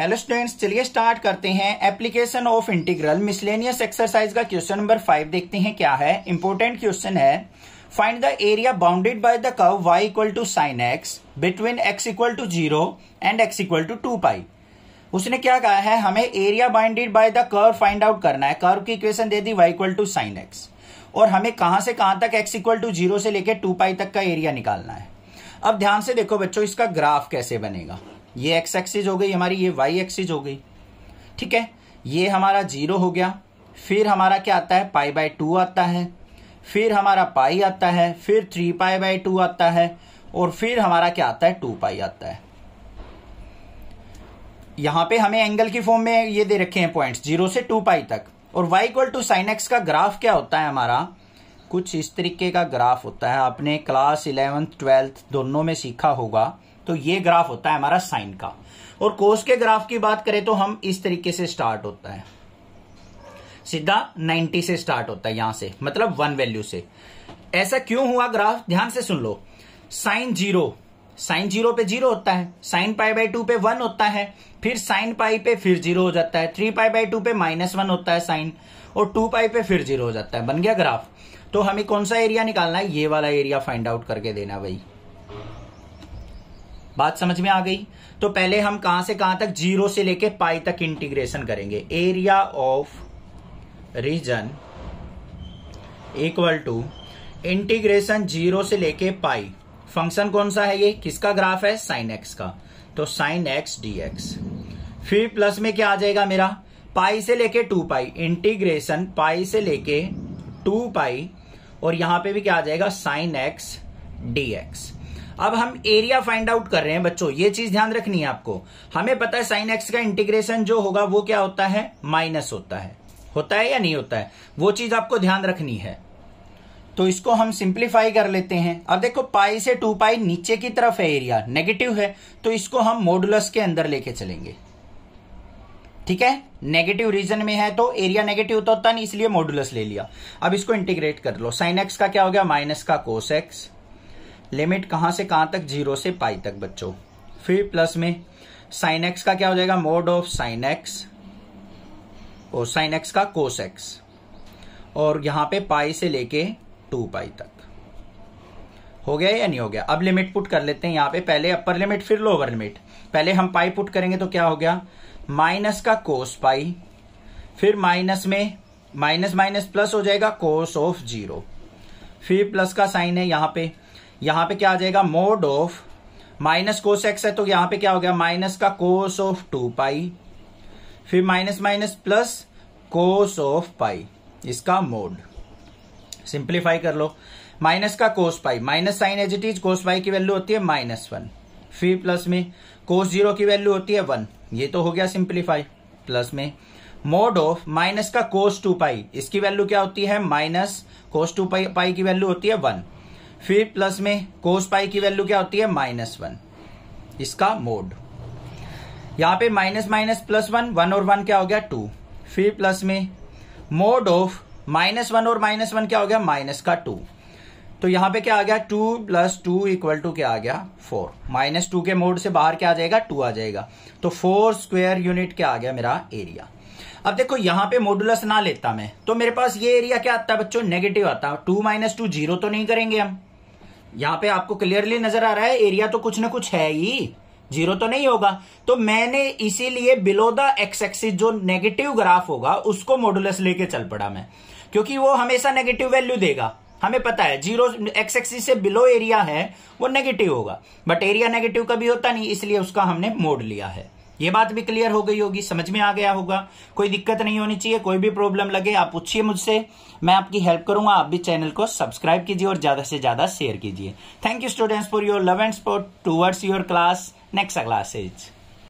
hello students चलिए start करते हैं application of integral miscellaneous exercise का क्वेश्चन नंबर फाइव देखते हैं क्या है इंपॉर्टेंट क्वेश्चन है find the area bounded by the curve y equal to sine x between x equal to zero and x equal to two pi उसने क्या कहा है हमें area bounded by the curve find out करना है curve की equation दे दी y equal to sine x और हमें कहां से कहां तक x इक्वल टू जीरो से लेकर टू पाई तक का एरिया निकालना है अब ध्यान से देखो बच्चों इसका ग्राफ कैसे बनेगा ये एक्स एक्सिस हो गई हमारी ये वाई एक्सिस हो गई ठीक है ये हमारा जीरो हो गया फिर हमारा क्या आता है पाई बाय टू आता है फिर हमारा पाई आता है फिर थ्री पाई बाय टू आता है और फिर हमारा क्या आता है टू पाई आता है यहां पे हमें एंगल की फॉर्म में ये दे रखे हैं पॉइंट्स जीरो से टू पाई तक और y equal to sine x का ग्राफ क्या होता है हमारा कुछ इस तरीके का ग्राफ होता है आपने क्लास इलेवेंथ ट्वेल्थ दोनों में सीखा होगा तो ये ग्राफ होता है हमारा साइन का और कोस के ग्राफ की बात करें तो हम इस तरीके से स्टार्ट होता है सीधा 90 से स्टार्ट होता है यहां से मतलब वन वैल्यू से ऐसा क्यों हुआ ग्राफ ध्यान से सुन लो साइन जीरो साइन जीरो पे जीरो होता है साइन पाई बाई टू पे वन होता है फिर साइन पाई पे फिर जीरो हो जाता है थ्री पाई बाई टू पे माइनस वन होता है साइन और टू पाई पे फिर जीरो हो जाता है बन गया ग्राफ तो हमें कौन सा एरिया निकालना है ये वाला एरिया फाइंड आउट करके देना भाई बात समझ में आ गई तो पहले हम कहां से कहां तक जीरो से लेके पाई तक इंटीग्रेशन करेंगे area of region equal to integration zero से लेके पाई फंक्शन कौन सा है ये किसका ग्राफ है साइन एक्स का तो साइन एक्स डी एक्स फिर प्लस में क्या आ जाएगा मेरा पाई से लेके टू पाई इंटीग्रेशन पाई से लेके टू पाई और यहां पे भी क्या आ जाएगा साइन एक्स डी एक्स अब हम एरिया फाइंड आउट कर रहे हैं बच्चों ये चीज ध्यान रखनी है आपको हमें पता है साइन एक्स का इंटीग्रेशन जो होगा वो क्या होता है माइनस होता है होता है या नहीं होता है वो चीज आपको ध्यान रखनी है तो इसको हम सिंप्लीफाई कर लेते हैं अब देखो पाई से टू पाई नीचे की तरफ है एरिया नेगेटिव है तो इसको हम मोडुलस के अंदर लेके चलेंगे ठीक है नेगेटिव रीजन में है तो एरिया नेगेटिव तो होता नहीं इसलिए मोडुलस ले लिया अब इसको इंटीग्रेट कर लो साइन एक्स का क्या हो गया माइनस का कोस एक्स लिमिट कहां से कहां तक जीरो से पाई तक बच्चों फिर प्लस में साइन एक्स का क्या हो जाएगा मोड ऑफ साइन एक्स और साइन एक्स का कोस एक्स और यहां पे पाई से लेके टू पाई तक हो गया या नहीं हो गया अब लिमिट पुट कर लेते हैं यहां पे पहले अपर लिमिट फिर लोअर लिमिट पहले हम पाई पुट करेंगे तो क्या हो गया माइनस का कोस पाई फिर माइनस में माइनस माइनस प्लस हो जाएगा कोस ऑफ जीरो फिर प्लस का साइन है यहां पे यहां पे क्या आ जाएगा mod of minus cos x है तो यहां पे क्या हो गया माइनस का कोस ऑफ टू पाई फिर minus minus plus cos of pi इसका मोड सिंप्लीफाई कर लो माइनस का cos pi minus sine as it is cos pi की वैल्यू होती है माइनस वन फिर प्लस में कोस जीरो की वैल्यू होती है वन ये तो हो गया सिंप्लीफाई प्लस में मोड ऑफ माइनस का कोस टू पाई इसकी वैल्यू क्या होती है माइनस कोस टू पाई की वैल्यू होती है वन फिर प्लस में कोस पाई की वैल्यू क्या होती है माइनस वन इसका मोड यहां पे minus minus plus one one और वन क्या हो गया टू फिर प्लस में मोड ऑफ माइनस वन और माइनस वन क्या हो गया माइनस का टू तो यहां पे क्या आ गया two plus two equal to क्या आ गया फोर माइनस टू के मोड से बाहर क्या आ जाएगा टू आ जाएगा तो फोर स्क्वेयर यूनिट क्या आ गया मेरा एरिया अब देखो यहाँ पे मोडुलस ना लेता मैं तो मेरे पास ये एरिया क्या आता है बच्चों नेगेटिव आता है टू माइनस टू जीरो तो नहीं करेंगे हम यहाँ पे आपको क्लियरली नजर आ रहा है एरिया तो कुछ ना कुछ है ही जीरो तो नहीं होगा तो मैंने इसीलिए बिलो द एक्स एक्सिस जो नेगेटिव ग्राफ होगा उसको मॉडुलस लेके चल पड़ा मैं क्योंकि वो हमेशा नेगेटिव वैल्यू देगा हमें पता है जीरो एक्स एक्सिस से बिलो एरिया है वो नेगेटिव होगा बट एरिया नेगेटिव कभी होता नहीं इसलिए उसका हमने मोड लिया है ये बात भी क्लियर हो गई होगी समझ में आ गया होगा कोई दिक्कत नहीं होनी चाहिए कोई भी प्रॉब्लम लगे आप पूछिए मुझसे मैं आपकी हेल्प करूंगा आप भी चैनल को सब्सक्राइब कीजिए और ज्यादा से ज्यादा शेयर कीजिए thank you students for your love and sport towards your class next classes